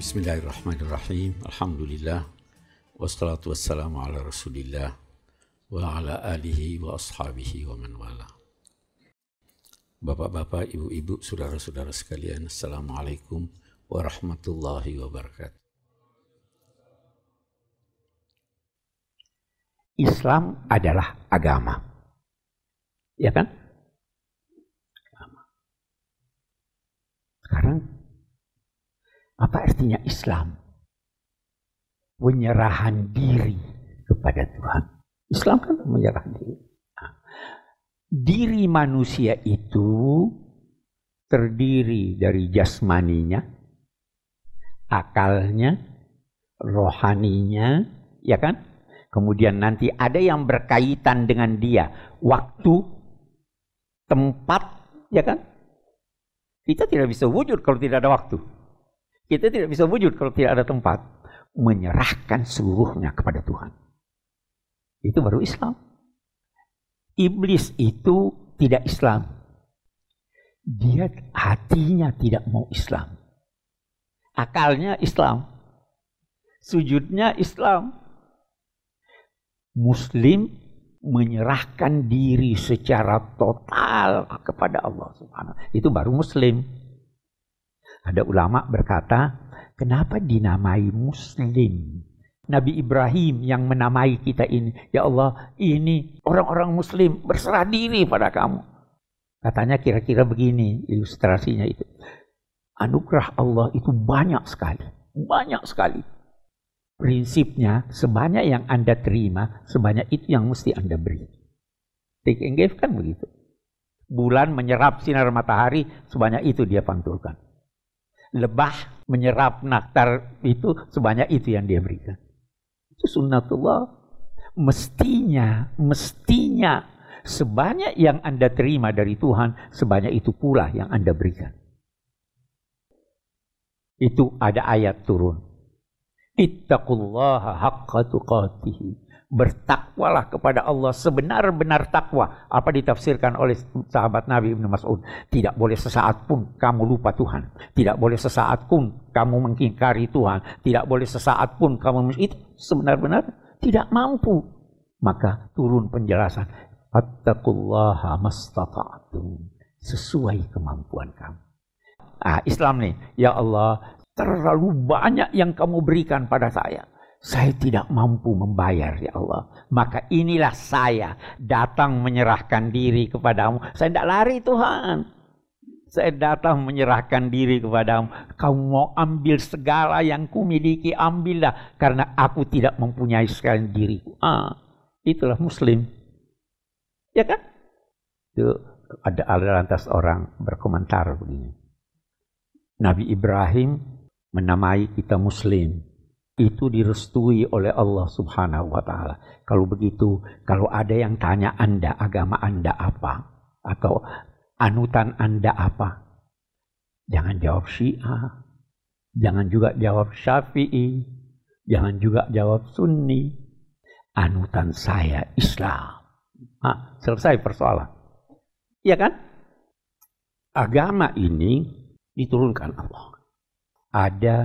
Bismillahirrahmanirrahim. Alhamdulillah. Wassalatu wassalamu ala rasulillah wa ala alihi wa ashabihi wa man wala. Bapak-bapak, ibu-ibu, saudara-saudara sekalian, Assalamualaikum warahmatullahi wabarakatuh. Islam adalah agama. Ya kan? Sekarang apa artinya Islam? Penyerahan diri kepada Tuhan. Islam kan menyerah diri. Nah, diri manusia itu terdiri dari jasmaninya, akalnya, rohaninya, ya kan? Kemudian nanti ada yang berkaitan dengan dia, waktu, tempat, ya kan? Kita tidak bisa wujud kalau tidak ada waktu. Kita tidak bisa wujud kalau tidak ada tempat. Menyerahkan seluruhnya kepada Tuhan. Itu baru Islam. Iblis itu tidak Islam. Dia hatinya tidak mau Islam. Akalnya Islam. Sujudnya Islam. Muslim menyerahkan diri secara total kepada Allah Subhanahu. Itu baru Muslim. Ada ulama berkata, kenapa dinamai muslim? Nabi Ibrahim yang menamai kita ini. Ya Allah, ini orang-orang muslim berserah diri pada kamu. Katanya kira-kira begini ilustrasinya itu. Anugerah Allah itu banyak sekali. Banyak sekali. Prinsipnya, sebanyak yang Anda terima, sebanyak itu yang mesti Anda beri. Take and give kan begitu. Bulan menyerap sinar matahari, sebanyak itu dia pantulkan lebah menyerap naktar itu sebanyak itu yang dia berikan. Itu sunnatullah. Mestinya, mestinya sebanyak yang Anda terima dari Tuhan, sebanyak itu pula yang Anda berikan. Itu ada ayat turun. Ittaqullaha haqqa bertakwalah kepada Allah sebenar-benar takwa. Apa ditafsirkan oleh sahabat Nabi Ibnu Mas'ud? Tidak boleh sesaat pun kamu lupa Tuhan. Tidak boleh sesaat pun kamu mengingkari Tuhan. Tidak boleh sesaat pun kamu itu sebenar-benar tidak mampu. Maka turun penjelasan. Attaqullaha mastata'tum. Sesuai kemampuan kamu. Ah, Islam nih, ya Allah, terlalu banyak yang kamu berikan pada saya saya tidak mampu membayar ya Allah. Maka inilah saya datang menyerahkan diri kepadamu. Saya tidak lari Tuhan saya datang menyerahkan diri kepadamu. Kamu mau ambil segala yang kumiliki, ambillah. Karena aku tidak mempunyai sekalian diriku. Ah, itulah muslim. Ya kan? Itu ada, ada lantas orang berkomentar begini. Nabi Ibrahim menamai kita muslim itu direstui oleh Allah Subhanahu wa taala. Kalau begitu, kalau ada yang tanya Anda agama Anda apa atau anutan Anda apa? Jangan jawab Syiah. Jangan juga jawab Syafi'i. Jangan juga jawab Sunni. Anutan saya Islam. Ah, selesai persoalan. Iya kan? Agama ini diturunkan Allah. Ada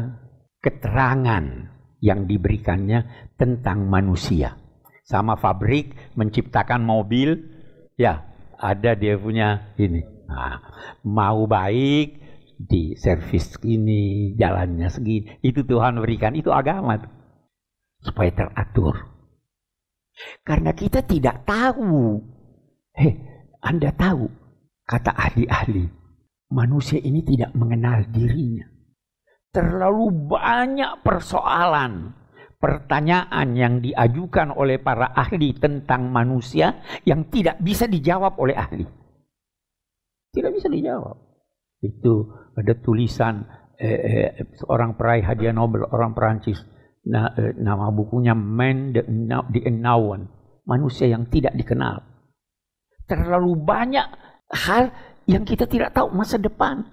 keterangan yang diberikannya tentang manusia. Sama pabrik menciptakan mobil, ya ada dia punya ini. Nah, mau baik di servis ini jalannya segini itu Tuhan berikan itu agama supaya teratur karena kita tidak tahu heh anda tahu kata ahli-ahli manusia ini tidak mengenal dirinya terlalu banyak persoalan, pertanyaan yang diajukan oleh para ahli tentang manusia yang tidak bisa dijawab oleh ahli. Tidak bisa dijawab. Itu ada tulisan eh, eh, seorang peraih hadiah Nobel, orang Perancis, nah, eh, nama bukunya Man the, the Unknown, manusia yang tidak dikenal. Terlalu banyak hal yang kita tidak tahu masa depan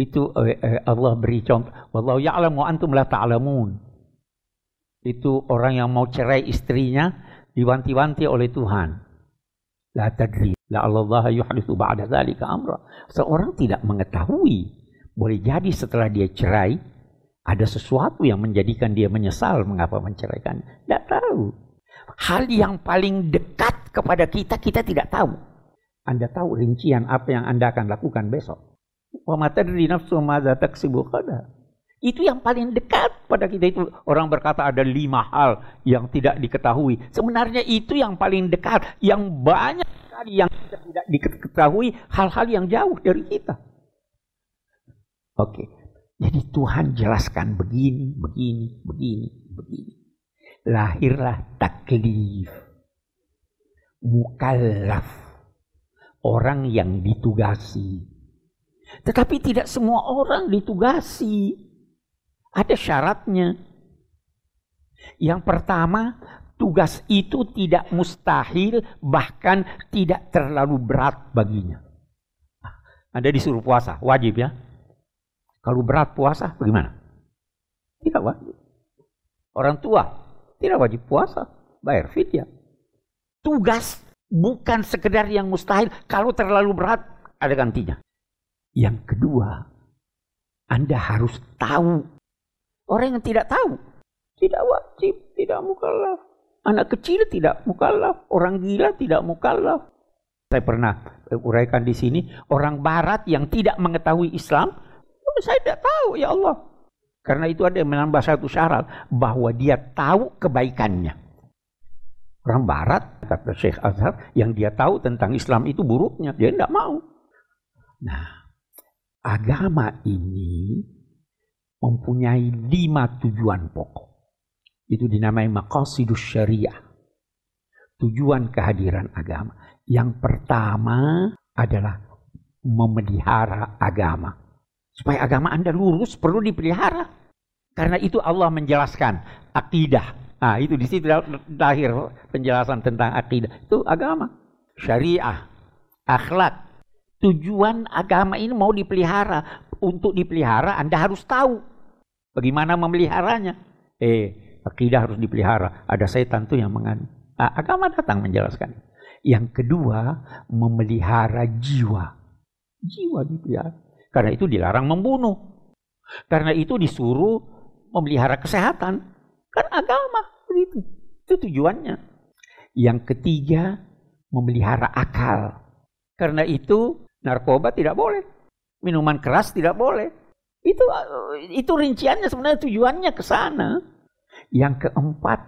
itu eh, eh, Allah beri contoh. Wallahu ya'lamu antum la ta'lamun. Itu orang yang mau cerai istrinya diwanti-wanti oleh Tuhan. La tadri. La Allah yuhdithu ba'da dzalika amra. Seorang tidak mengetahui. Boleh jadi setelah dia cerai ada sesuatu yang menjadikan dia menyesal mengapa menceraikan. Tidak tahu. Hal yang paling dekat kepada kita kita tidak tahu. Anda tahu rincian apa yang Anda akan lakukan besok. Wa matadri nafsu maza taksibu Itu yang paling dekat pada kita itu. Orang berkata ada lima hal yang tidak diketahui. Sebenarnya itu yang paling dekat. Yang banyak sekali yang tidak diketahui hal-hal yang jauh dari kita. Oke. Jadi Tuhan jelaskan begini, begini, begini, begini. Lahirlah taklif. Mukallaf. Orang yang ditugasi. Tetapi tidak semua orang ditugasi. Ada syaratnya. Yang pertama, tugas itu tidak mustahil, bahkan tidak terlalu berat baginya. Ah, Anda disuruh puasa, wajib ya. Kalau berat puasa, bagaimana? Tidak wajib. Orang tua tidak wajib puasa, bayar fit ya. Tugas bukan sekedar yang mustahil, kalau terlalu berat ada gantinya. Yang kedua, Anda harus tahu. Orang yang tidak tahu, tidak wajib, tidak mukallaf. Anak kecil tidak mukallaf, orang gila tidak mukallaf. Saya pernah uraikan di sini, orang barat yang tidak mengetahui Islam, saya tidak tahu ya Allah. Karena itu ada yang menambah satu syarat, bahwa dia tahu kebaikannya. Orang barat, kata Syekh Azhar, yang dia tahu tentang Islam itu buruknya, dia tidak mau. Nah, agama ini mempunyai lima tujuan pokok. Itu dinamai maqasidus syariah. Tujuan kehadiran agama. Yang pertama adalah memelihara agama. Supaya agama Anda lurus perlu dipelihara. Karena itu Allah menjelaskan akidah. Nah, itu di situ lahir penjelasan tentang akidah. Itu agama, syariah, akhlak, Tujuan agama ini mau dipelihara. Untuk dipelihara Anda harus tahu bagaimana memeliharanya. Eh, akidah harus dipelihara. Ada setan tuh yang mengan Nah, agama datang menjelaskan. Yang kedua, memelihara jiwa. Jiwa dipelihara. Karena itu dilarang membunuh. Karena itu disuruh memelihara kesehatan. Kan agama begitu. Itu tujuannya. Yang ketiga, memelihara akal. Karena itu narkoba tidak boleh, minuman keras tidak boleh. Itu itu rinciannya sebenarnya tujuannya ke sana. Yang keempat,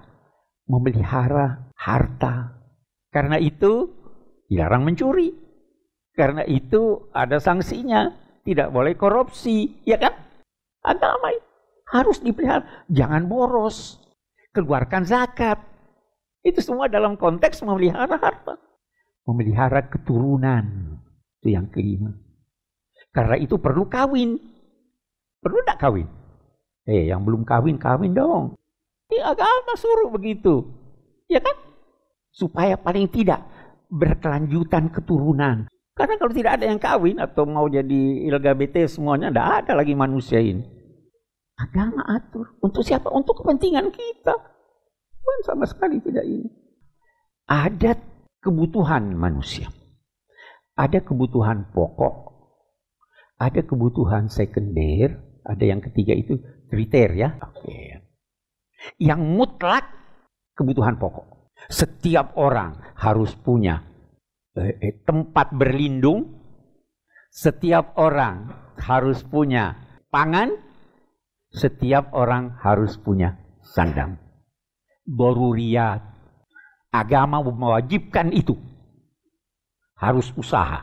memelihara harta. Karena itu dilarang mencuri. Karena itu ada sanksinya, tidak boleh korupsi, ya kan? Agama harus dipelihara, jangan boros. Keluarkan zakat. Itu semua dalam konteks memelihara harta, memelihara keturunan. Itu yang kelima. Karena itu perlu kawin. Perlu tidak kawin? Eh, yang belum kawin, kawin dong. Ini agama suruh begitu. Ya kan? Supaya paling tidak berkelanjutan keturunan. Karena kalau tidak ada yang kawin atau mau jadi LGBT semuanya, tidak ada lagi manusia ini. Agama atur. Untuk siapa? Untuk kepentingan kita. Bukan sama sekali tidak ini. adat kebutuhan manusia. Ada kebutuhan pokok, ada kebutuhan sekunder, ada yang ketiga itu kriteria. Oke. Yang mutlak kebutuhan pokok. Setiap orang harus punya eh, eh tempat berlindung. Setiap orang harus punya pangan. Setiap orang harus punya sandang. Boruriat. Agama mewajibkan itu harus usaha,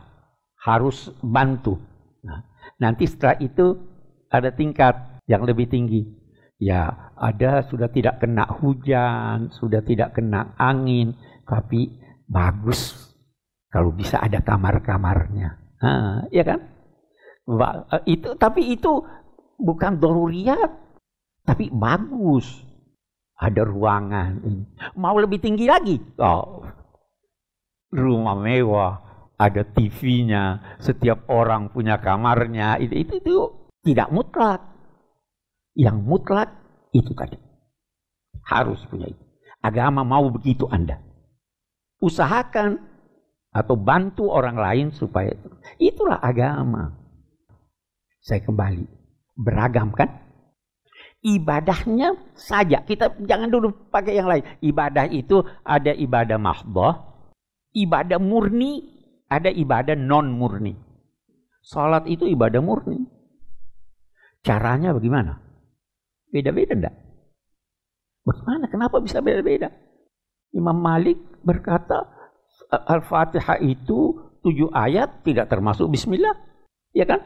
harus bantu. Nah, nanti setelah itu ada tingkat yang lebih tinggi. Ya, ada sudah tidak kena hujan, sudah tidak kena angin, tapi bagus kalau bisa ada kamar-kamarnya. Nah, ya kan? Eh, itu tapi itu bukan doruriat, tapi bagus. Ada ruangan ini. Mau lebih tinggi lagi? Oh, rumah mewah, ada TV-nya, setiap orang punya kamarnya, itu, itu, itu tidak mutlak. Yang mutlak itu tadi. Harus punya itu. Agama mau begitu Anda. Usahakan atau bantu orang lain supaya itu. Itulah agama. Saya kembali. Beragam kan? Ibadahnya saja. Kita jangan dulu pakai yang lain. Ibadah itu ada ibadah mahdoh. Ibadah murni ada ibadah non murni. Salat itu ibadah murni. Caranya bagaimana? Beda-beda enggak? Bagaimana? Kenapa bisa beda-beda? Imam Malik berkata, Al-Fatihah itu tujuh ayat tidak termasuk bismillah. Ya kan?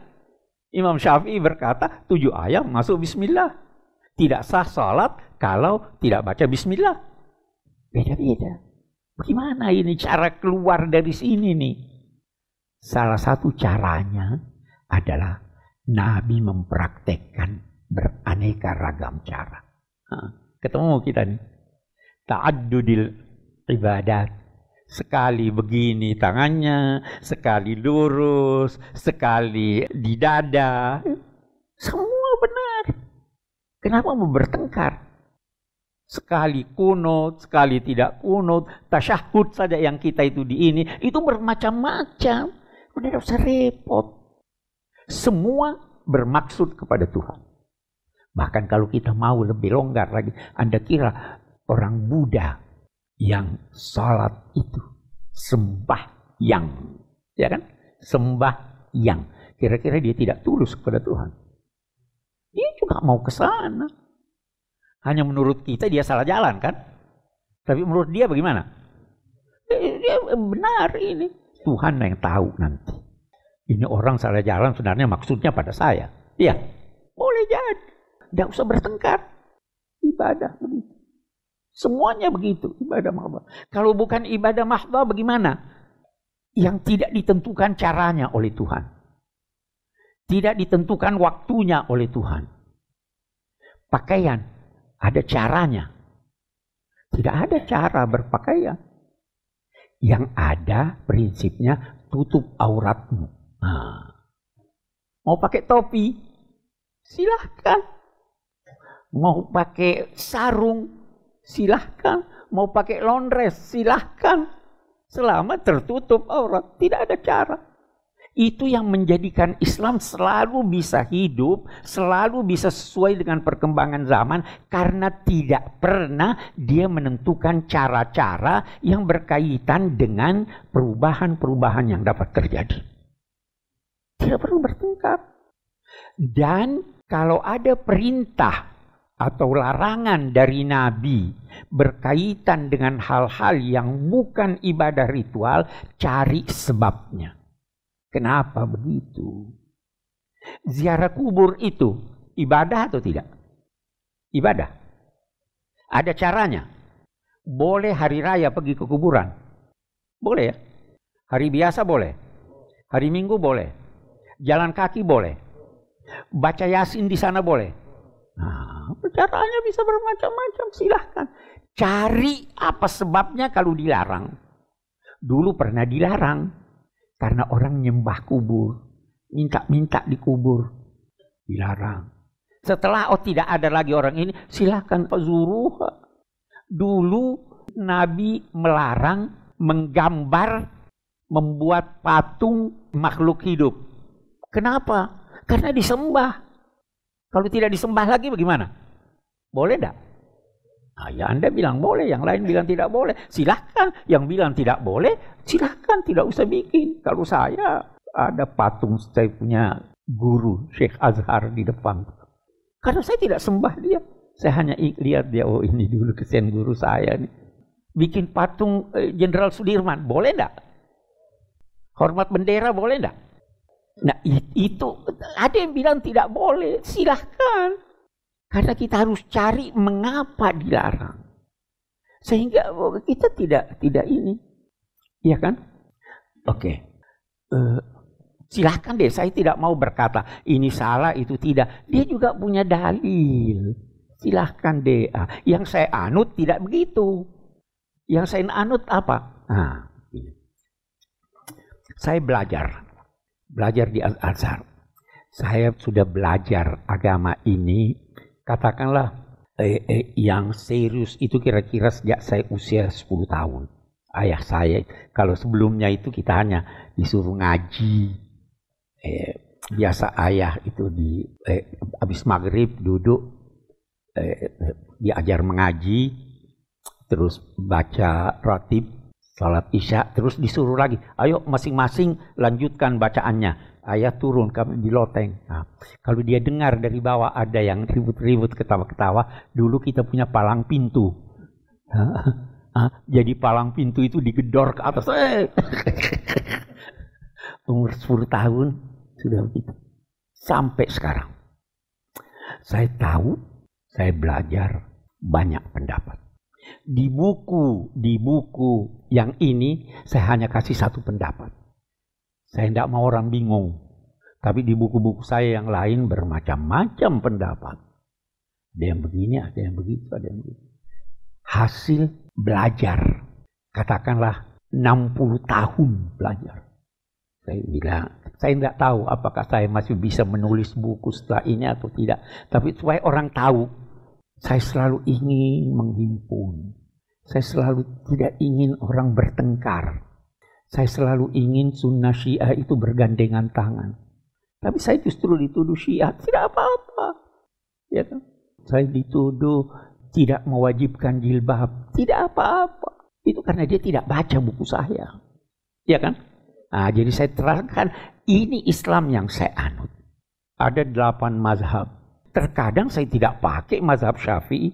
Imam Syafi'i berkata, tujuh ayat masuk bismillah. Tidak sah salat kalau tidak baca bismillah. Beda-beda. Bagaimana ini cara keluar dari sini nih? Salah satu caranya adalah Nabi mempraktekkan beraneka ragam cara. Ketemu kita nih. Ta'addudil ibadat. Sekali begini tangannya, sekali lurus, sekali di dada. Semua benar. Kenapa mau bertengkar? Sekali kunut, sekali tidak kunut, tasyahud saja yang kita itu di ini, itu bermacam-macam. Udah tidak usah repot. Semua bermaksud kepada Tuhan. Bahkan kalau kita mau lebih longgar lagi, Anda kira orang Buddha yang salat itu sembah yang, ya kan? Sembah yang. Kira-kira dia tidak tulus kepada Tuhan. Dia juga mau ke sana. Hanya menurut kita dia salah jalan kan? Tapi menurut dia bagaimana? dia benar ini. Tuhan yang tahu nanti. Ini orang salah jalan sebenarnya maksudnya pada saya. Iya, boleh jadi. Tidak usah bertengkar. Ibadah begitu. Semuanya begitu, ibadah mahba. Kalau bukan ibadah mahba bagaimana? Yang tidak ditentukan caranya oleh Tuhan. Tidak ditentukan waktunya oleh Tuhan. Pakaian ada caranya. Tidak ada cara berpakaian yang ada prinsipnya tutup auratmu. Mau pakai topi? Silahkan. Mau pakai sarung? Silahkan. Mau pakai laundress? Silahkan. Selama tertutup aurat, tidak ada cara. Itu yang menjadikan Islam selalu bisa hidup, selalu bisa sesuai dengan perkembangan zaman karena tidak pernah dia menentukan cara-cara yang berkaitan dengan perubahan-perubahan yang dapat terjadi. Tidak perlu bertengkar. Dan kalau ada perintah atau larangan dari nabi berkaitan dengan hal-hal yang bukan ibadah ritual, cari sebabnya. Kenapa begitu? Ziarah kubur itu ibadah atau tidak? Ibadah. Ada caranya. Boleh hari raya pergi ke kuburan. Boleh ya? Hari biasa boleh. Hari Minggu boleh. Jalan kaki boleh. Baca Yasin di sana boleh. Nah, caranya bisa bermacam-macam. Silahkan. Cari apa sebabnya kalau dilarang. Dulu pernah dilarang karena orang nyembah kubur. Minta-minta di kubur. Dilarang. Setelah oh tidak ada lagi orang ini, silahkan zuruh. Dulu Nabi melarang menggambar membuat patung makhluk hidup. Kenapa? Karena disembah. Kalau tidak disembah lagi bagaimana? Boleh tidak? Nah, ya Anda bilang boleh, yang lain bilang tidak boleh. Silahkan, yang bilang tidak boleh, silahkan tidak usah bikin. Kalau saya ada patung saya punya guru Sheikh Azhar di depan. Karena saya tidak sembah dia. Saya hanya lihat dia, oh ini dulu kesian guru saya nih. Bikin patung eh, Jenderal eh, Sudirman, boleh enggak? Hormat bendera boleh enggak? Nah itu ada yang bilang tidak boleh, silahkan. Karena kita harus cari mengapa dilarang. Sehingga oh, kita tidak tidak ini. Iya kan? Oke. Okay. Uh, eh, silahkan deh, saya tidak mau berkata ini salah itu tidak. Dia juga punya dalil. Silahkan deh. Ah, yang saya anut tidak begitu. Yang saya anut apa? Nah, saya belajar. Belajar di Al-Azhar. Saya sudah belajar agama ini katakanlah eh, eh, yang serius itu kira-kira sejak saya usia 10 tahun. Ayah saya, kalau sebelumnya itu kita hanya disuruh ngaji. Eh, biasa ayah itu di eh, habis maghrib duduk eh, diajar mengaji, terus baca ratib, salat isya, terus disuruh lagi, ayo masing-masing lanjutkan bacaannya. Ayah turun kami di loteng. Nah, kalau dia dengar dari bawah ada yang ribut-ribut ketawa-ketawa, dulu kita punya palang pintu. Jadi palang pintu itu digedor ke atas. Umur 10 tahun sudah begitu. Sampai sekarang. Saya tahu, saya belajar banyak pendapat. Di buku, di buku yang ini saya hanya kasih satu pendapat saya tidak mau orang bingung. Tapi di buku-buku saya yang lain bermacam-macam pendapat. Ada yang begini, ada yang begitu, ada yang begitu. Hasil belajar. Katakanlah 60 tahun belajar. Saya bilang, saya tidak tahu apakah saya masih bisa menulis buku setelah ini atau tidak. Tapi supaya orang tahu, saya selalu ingin menghimpun. Saya selalu tidak ingin orang bertengkar saya selalu ingin sunnah syiah itu bergandengan tangan. Tapi saya justru dituduh syiah, tidak apa-apa. Ya kan? Saya dituduh tidak mewajibkan jilbab, tidak apa-apa. Itu karena dia tidak baca buku saya. Ya kan? Nah, jadi saya terangkan, ini Islam yang saya anut. Ada delapan mazhab. Terkadang saya tidak pakai mazhab syafi'i,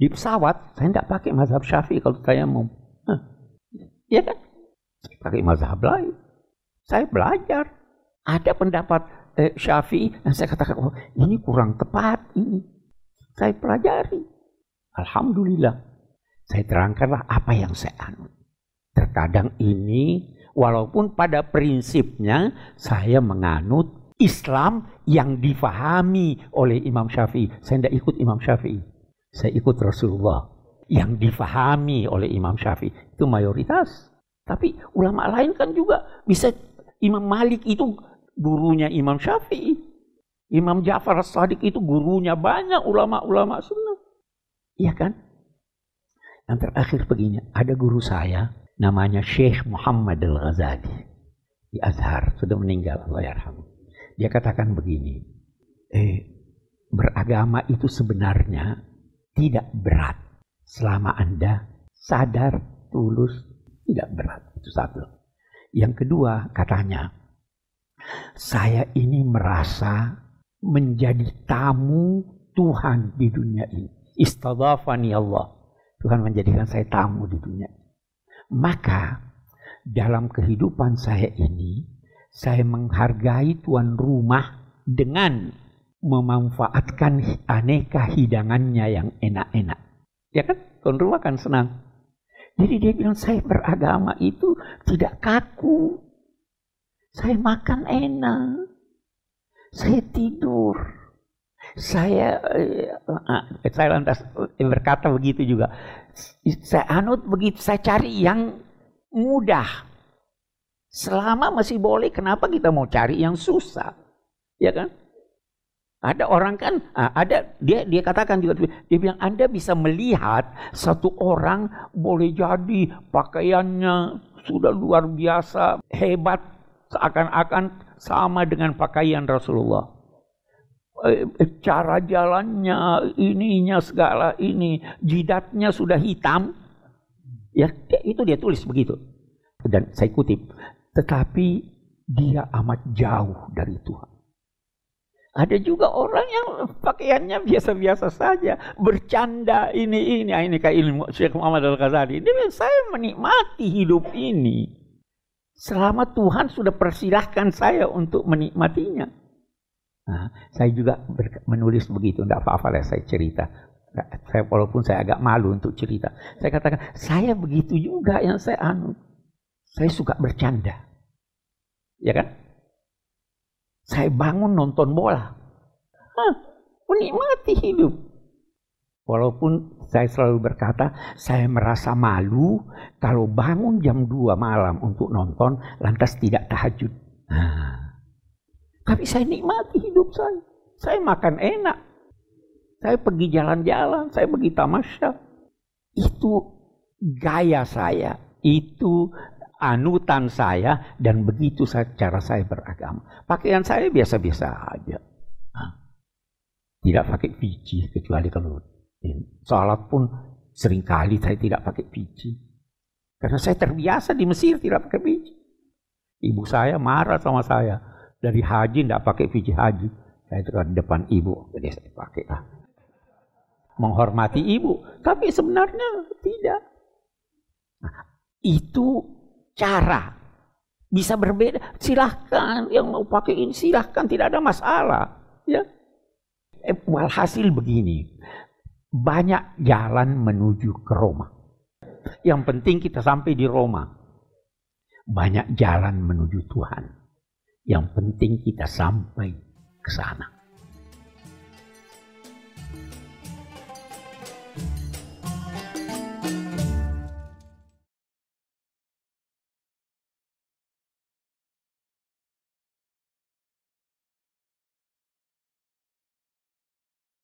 di pesawat saya tidak pakai mazhab syafi'i kalau saya mau. Hah. Ya kan? pakai mazhab lain. Saya belajar. Ada pendapat eh, Syafi'i yang saya katakan, oh, ini kurang tepat ini. Saya pelajari. Alhamdulillah. Saya terangkanlah apa yang saya anut. Terkadang ini walaupun pada prinsipnya saya menganut Islam yang difahami oleh Imam Syafi'i. Saya tidak ikut Imam Syafi'i. Saya ikut Rasulullah yang difahami oleh Imam Syafi'i. Itu mayoritas. Tapi ulama lain kan juga bisa Imam Malik itu gurunya Imam Syafi'i. Imam Ja'far As-Sadiq itu gurunya banyak ulama-ulama sunnah. Iya kan? Yang terakhir begini, ada guru saya namanya Syekh Muhammad Al-Ghazali di Azhar, sudah meninggal Allah yarham. Dia katakan begini, eh, beragama itu sebenarnya tidak berat selama Anda sadar, tulus, tidak berat. Itu satu. Yang kedua katanya, saya ini merasa menjadi tamu Tuhan di dunia ini. Istadafani Allah. Tuhan menjadikan saya tamu di dunia. Maka dalam kehidupan saya ini, saya menghargai tuan rumah dengan memanfaatkan aneka hidangannya yang enak-enak. Ya kan? Tuan rumah kan senang jadi dia bilang, saya beragama itu tidak kaku. Saya makan enak. Saya tidur. Saya, eh, ah, eh saya lantas eh, berkata begitu juga. Saya anut begitu, saya cari yang mudah. Selama masih boleh, kenapa kita mau cari yang susah? Ya kan? Ada orang kan, ah, ada dia dia katakan juga dia bilang Anda bisa melihat satu orang boleh jadi pakaiannya sudah luar biasa hebat seakan-akan sama dengan pakaian Rasulullah. Eh, cara jalannya, ininya segala ini, jidatnya sudah hitam. Ya, ya, itu dia tulis begitu. Dan saya kutip, tetapi dia amat jauh dari Tuhan. Ada juga orang yang pakaiannya biasa-biasa saja, bercanda ini ini, nah, ini kayak ilmu Syekh Muhammad Al Ghazali. Dia bilang saya menikmati hidup ini selama Tuhan sudah persilahkan saya untuk menikmatinya. Nah, saya juga menulis begitu, tidak apa-apa lah saya cerita. Saya walaupun saya agak malu untuk cerita, saya katakan saya begitu juga yang saya anu. Saya suka bercanda, ya kan? Saya bangun nonton bola. Hah, menikmati hidup. Walaupun saya selalu berkata, saya merasa malu kalau bangun jam 2 malam untuk nonton, lantas tidak tahajud. Nah, tapi saya nikmati hidup saya. Saya makan enak. Saya pergi jalan-jalan, saya pergi tamasya. Itu gaya saya, itu anutan saya dan begitu cara saya beragama. Pakaian saya biasa-biasa aja. tidak pakai biji kecuali kalau Salat pun seringkali saya tidak pakai biji. Karena saya terbiasa di Mesir tidak pakai biji. Ibu saya marah sama saya. Dari haji tidak pakai biji haji. Saya itu kan depan ibu, jadi saya pakai lah. Menghormati ibu, tapi sebenarnya tidak. Nah, itu cara bisa berbeda silahkan yang mau pakai ini silahkan tidak ada masalah ya eh, walhasil begini banyak jalan menuju ke Roma yang penting kita sampai di Roma banyak jalan menuju Tuhan yang penting kita sampai ke sana